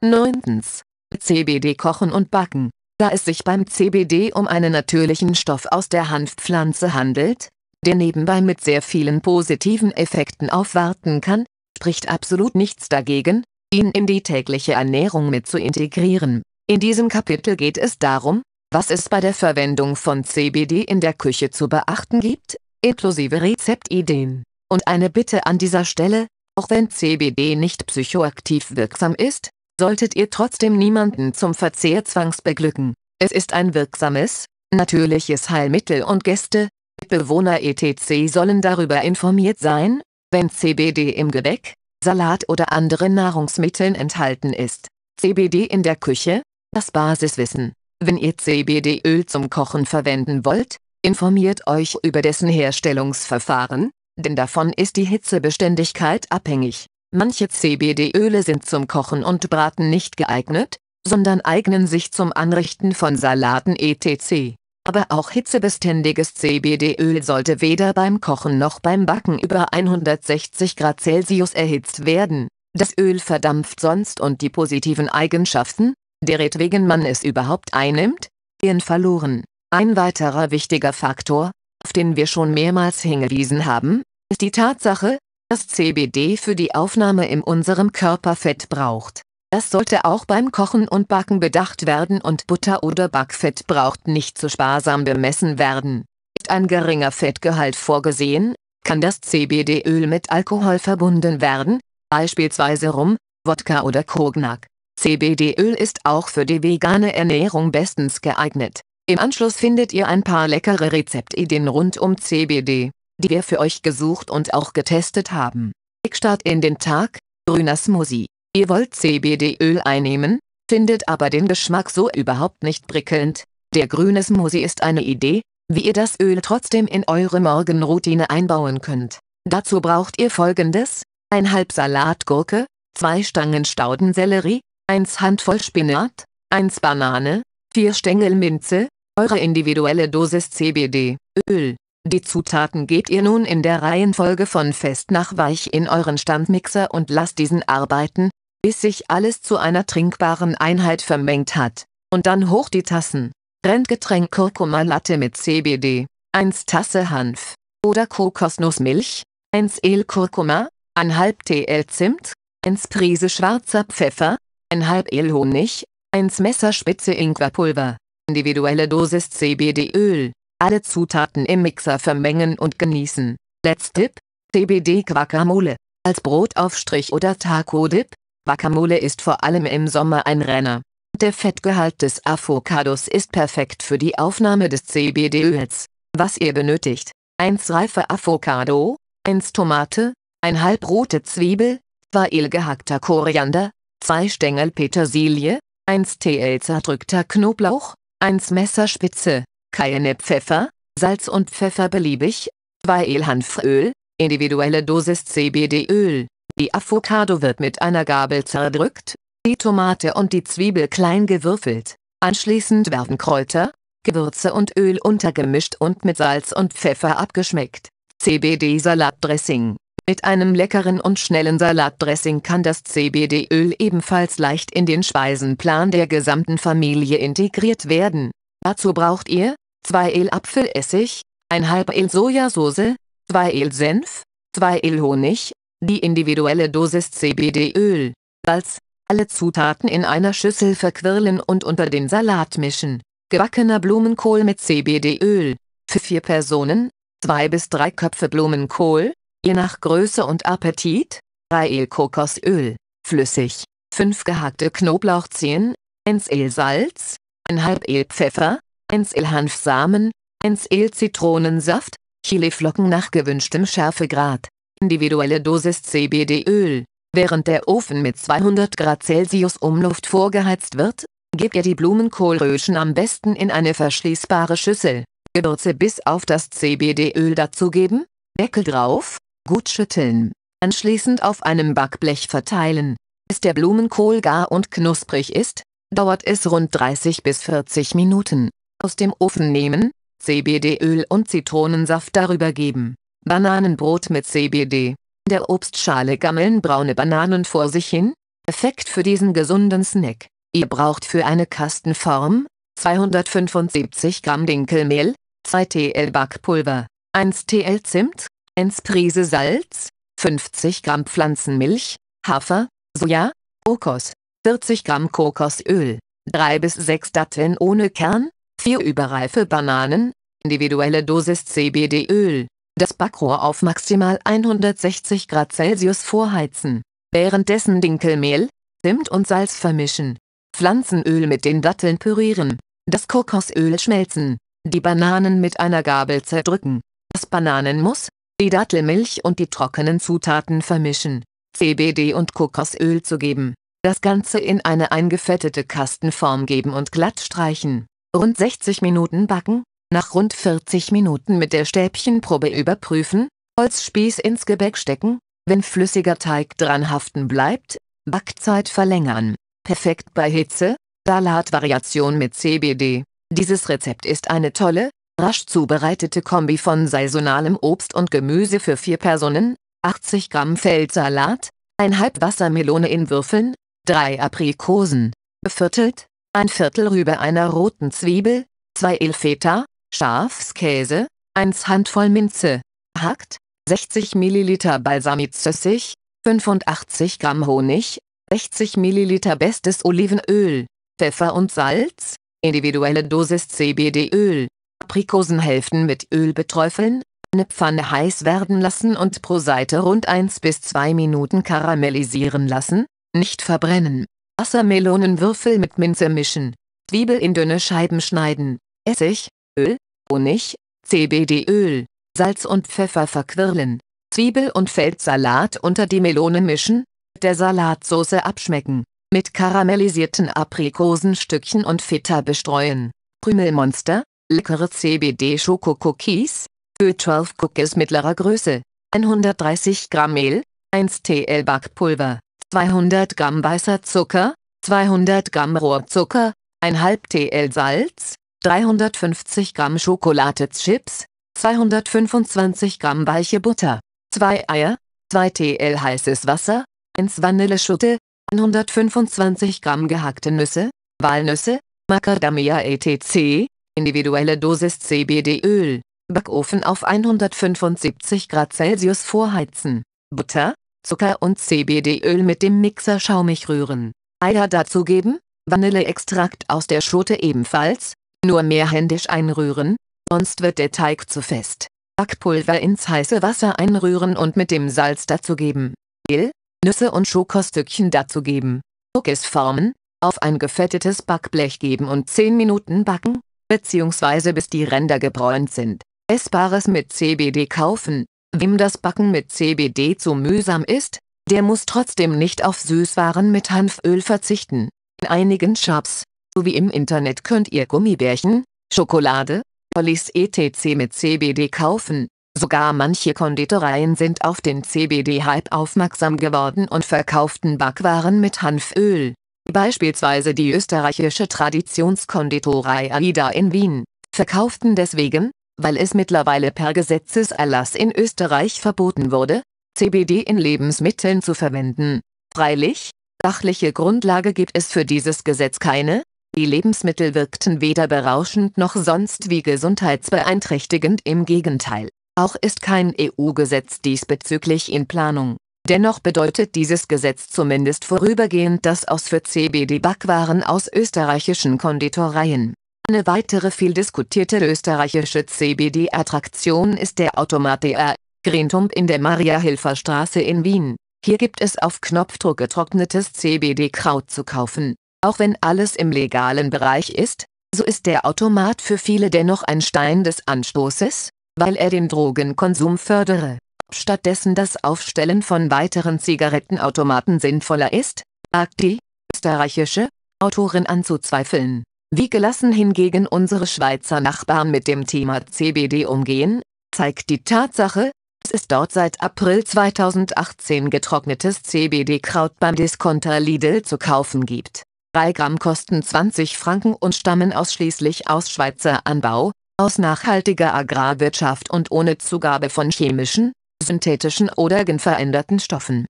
9. CBD kochen und backen. Da es sich beim CBD um einen natürlichen Stoff aus der Hanfpflanze handelt, der nebenbei mit sehr vielen positiven Effekten aufwarten kann, spricht absolut nichts dagegen, ihn in die tägliche Ernährung mit zu integrieren. In diesem Kapitel geht es darum, was es bei der Verwendung von CBD in der Küche zu beachten gibt, inklusive Rezeptideen. Und eine Bitte an dieser Stelle, auch wenn CBD nicht psychoaktiv wirksam ist, solltet ihr trotzdem niemanden zum Verzehr zwangsbeglücken. Es ist ein wirksames, natürliches Heilmittel und Gäste, Bewohner etc. sollen darüber informiert sein, wenn CBD im Gebäck, Salat oder anderen Nahrungsmitteln enthalten ist. CBD in der Küche, das Basiswissen. Wenn ihr CBD-Öl zum Kochen verwenden wollt, informiert euch über dessen Herstellungsverfahren, denn davon ist die Hitzebeständigkeit abhängig. Manche CBD-Öle sind zum Kochen und Braten nicht geeignet, sondern eignen sich zum Anrichten von Salaten etc. Aber auch hitzebeständiges CBD-Öl sollte weder beim Kochen noch beim Backen über 160 Grad Celsius erhitzt werden. Das Öl verdampft sonst und die positiven Eigenschaften, deretwegen man es überhaupt einnimmt, gehen verloren. Ein weiterer wichtiger Faktor, auf den wir schon mehrmals hingewiesen haben, ist die Tatsache, das CBD für die Aufnahme in unserem Körperfett braucht. Das sollte auch beim Kochen und Backen bedacht werden und Butter oder Backfett braucht nicht zu so sparsam bemessen werden. Ist ein geringer Fettgehalt vorgesehen, kann das CBD-Öl mit Alkohol verbunden werden, beispielsweise Rum, Wodka oder Kognak. CBD-Öl ist auch für die vegane Ernährung bestens geeignet. Im Anschluss findet ihr ein paar leckere Rezeptideen rund um CBD die wir für euch gesucht und auch getestet haben. Kickstart in den Tag, grüner Smoothie. Ihr wollt CBD-Öl einnehmen, findet aber den Geschmack so überhaupt nicht prickelnd. Der grüne Smoothie ist eine Idee, wie ihr das Öl trotzdem in eure Morgenroutine einbauen könnt. Dazu braucht ihr folgendes: ein halb Salatgurke, zwei Stangen Staudensellerie, 1 Handvoll Spinat, 1 Banane, 4 Stängel Minze, eure individuelle Dosis CBD, Öl. Die Zutaten gebt ihr nun in der Reihenfolge von fest nach weich in euren Standmixer und lasst diesen arbeiten, bis sich alles zu einer trinkbaren Einheit vermengt hat. Und dann hoch die Tassen. Rendgetränk Kurkuma Latte mit CBD, 1 Tasse Hanf oder Kokosnussmilch, 1 El Kurkuma, 1,5 TL Zimt, 1 Prise schwarzer Pfeffer, 1 El Honig, 1 Messerspitze Ingwerpulver, individuelle Dosis CBD-Öl, alle Zutaten im Mixer vermengen und genießen. Let's Tipp: CBD Guacamole. Als Brotaufstrich oder Taco-Dip. Guacamole ist vor allem im Sommer ein Renner. Der Fettgehalt des Avocados ist perfekt für die Aufnahme des CBD-Öls. Was ihr benötigt: 1 reife Avocado, 1 Tomate, 1 halb rote Zwiebel, 2 Il gehackter Koriander, 2 Stängel Petersilie, 1 TL zerdrückter Knoblauch, 1 Messerspitze, Cayenne Pfeffer, Salz und Pfeffer beliebig, 2 Ehlhanföl, individuelle Dosis CBD-Öl. Die Avocado wird mit einer Gabel zerdrückt, die Tomate und die Zwiebel klein gewürfelt. Anschließend werden Kräuter, Gewürze und Öl untergemischt und mit Salz und Pfeffer abgeschmeckt. CBD-Salatdressing Mit einem leckeren und schnellen Salatdressing kann das CBD-Öl ebenfalls leicht in den Speisenplan der gesamten Familie integriert werden. Dazu braucht ihr 2 El Apfelessig, 1 El Sojasauce, 2 El Senf, 2 El Honig, die individuelle Dosis CBD-Öl, Salz, alle Zutaten in einer Schüssel verquirlen und unter den Salat mischen. Gebackener Blumenkohl mit CBD-Öl. Für 4 Personen, 2 bis 3 Köpfe Blumenkohl, je nach Größe und Appetit, 3 El Kokosöl, flüssig, 5 gehackte Knoblauchzehen, 1 El Salz, 1 El Pfeffer, 1 L Hanfsamen, 1 L Zitronensaft, Chiliflocken nach gewünschtem Schärfegrad, individuelle Dosis CBD-Öl. Während der Ofen mit 200 Grad Celsius Umluft vorgeheizt wird, gebt ihr die Blumenkohlröschen am besten in eine verschließbare Schüssel. Gewürze bis auf das CBD-Öl dazugeben, Deckel drauf, gut schütteln, anschließend auf einem Backblech verteilen. Bis der Blumenkohl gar und knusprig ist, dauert es rund 30 bis 40 Minuten aus dem Ofen nehmen, CBD-Öl und Zitronensaft darüber geben. Bananenbrot mit CBD. Der Obstschale gammeln braune Bananen vor sich hin. Effekt für diesen gesunden Snack. Ihr braucht für eine Kastenform 275 Gramm Dinkelmehl, 2 TL Backpulver, 1 TL Zimt, 1 Prise Salz, 50 Gramm Pflanzenmilch, Hafer, Soja, Kokos, 40 Gramm Kokosöl, 3 bis 6 Datteln ohne Kern, 4 überreife Bananen, individuelle Dosis CBD-Öl. Das Backrohr auf maximal 160 Grad Celsius vorheizen. Währenddessen Dinkelmehl, Zimt und Salz vermischen. Pflanzenöl mit den Datteln pürieren. Das Kokosöl schmelzen. Die Bananen mit einer Gabel zerdrücken. Das Bananenmus, die Dattelmilch und die trockenen Zutaten vermischen. CBD und Kokosöl zu geben. Das Ganze in eine eingefettete Kastenform geben und glatt streichen rund 60 Minuten backen, nach rund 40 Minuten mit der Stäbchenprobe überprüfen, Holzspieß ins Gebäck stecken, wenn flüssiger Teig dran haften bleibt, Backzeit verlängern. Perfekt bei Hitze, Salatvariation mit CBD. Dieses Rezept ist eine tolle, rasch zubereitete Kombi von saisonalem Obst und Gemüse für vier Personen, 80 Gramm Feldsalat, halb Wassermelone in Würfeln, 3 Aprikosen, beviertelt, ein Viertel Rübe einer roten Zwiebel, zwei Elfeta, Schafskäse, 1 Handvoll Minze, Hackt, 60 ml Balsamicessig, 85 Gramm Honig, 60 ml bestes Olivenöl, Pfeffer und Salz, individuelle Dosis CBD-Öl, Aprikosenhälften mit Öl beträufeln, eine Pfanne heiß werden lassen und pro Seite rund 1 bis 2 Minuten karamellisieren lassen, nicht verbrennen. Wassermelonenwürfel mit Minze mischen, Zwiebel in dünne Scheiben schneiden, Essig, Öl, Honig, CBD-Öl, Salz und Pfeffer verquirlen, Zwiebel und Feldsalat unter die Melone mischen, mit der Salatsauce abschmecken, mit karamellisierten Aprikosenstückchen und Feta bestreuen, Krümelmonster, leckere CBD-Schoko-Cookies, für 12 Cookies mittlerer Größe, 130 Gramm Mehl, 1 TL Backpulver. 200 Gramm weißer Zucker, 200 Gramm Rohrzucker, ½ TL Salz, 350 Gramm Schokoladechips, 225 Gramm weiche Butter, 2 Eier, 2 TL heißes Wasser, 1 Vanilleschutte, 125 Gramm gehackte Nüsse, Walnüsse, Macadamia etc., individuelle Dosis CBD-Öl, Backofen auf 175 Grad Celsius vorheizen, Butter, Zucker und CBD-Öl mit dem Mixer schaumig rühren. Eier dazugeben, Vanilleextrakt aus der Schote ebenfalls, nur mehr händisch einrühren, sonst wird der Teig zu fest. Backpulver ins heiße Wasser einrühren und mit dem Salz dazugeben. Mehl, Nüsse und Schokostückchen dazugeben. Cookies formen, auf ein gefettetes Backblech geben und 10 Minuten backen, bzw. bis die Ränder gebräunt sind. Essbares mit CBD kaufen, Wem das Backen mit CBD zu mühsam ist, der muss trotzdem nicht auf Süßwaren mit Hanföl verzichten. In einigen Shops, sowie im Internet könnt ihr Gummibärchen, Schokolade, Polis etc. mit CBD kaufen. Sogar manche Konditoreien sind auf den CBD-Hype aufmerksam geworden und verkauften Backwaren mit Hanföl. Beispielsweise die österreichische Traditionskonditorei Aida in Wien, verkauften deswegen, weil es mittlerweile per Gesetzeserlass in Österreich verboten wurde, CBD in Lebensmitteln zu verwenden. Freilich, sachliche Grundlage gibt es für dieses Gesetz keine, die Lebensmittel wirkten weder berauschend noch sonst wie gesundheitsbeeinträchtigend, im Gegenteil. Auch ist kein EU-Gesetz diesbezüglich in Planung. Dennoch bedeutet dieses Gesetz zumindest vorübergehend das Aus für CBD-Backwaren aus österreichischen Konditoreien eine weitere viel diskutierte österreichische CBD-Attraktion ist der Automat DR Greentump in der Mariahilfer Straße in Wien. Hier gibt es auf Knopfdruck getrocknetes CBD-Kraut zu kaufen. Auch wenn alles im legalen Bereich ist, so ist der Automat für viele dennoch ein Stein des Anstoßes, weil er den Drogenkonsum fördere. Stattdessen das Aufstellen von weiteren Zigarettenautomaten sinnvoller ist, sagt die österreichische Autorin anzuzweifeln. Wie gelassen hingegen unsere Schweizer Nachbarn mit dem Thema CBD umgehen, zeigt die Tatsache, dass es dort seit April 2018 getrocknetes CBD-Kraut beim Discounter Lidl zu kaufen gibt. 3 Gramm kosten 20 Franken und stammen ausschließlich aus Schweizer Anbau, aus nachhaltiger Agrarwirtschaft und ohne Zugabe von chemischen, synthetischen oder genveränderten Stoffen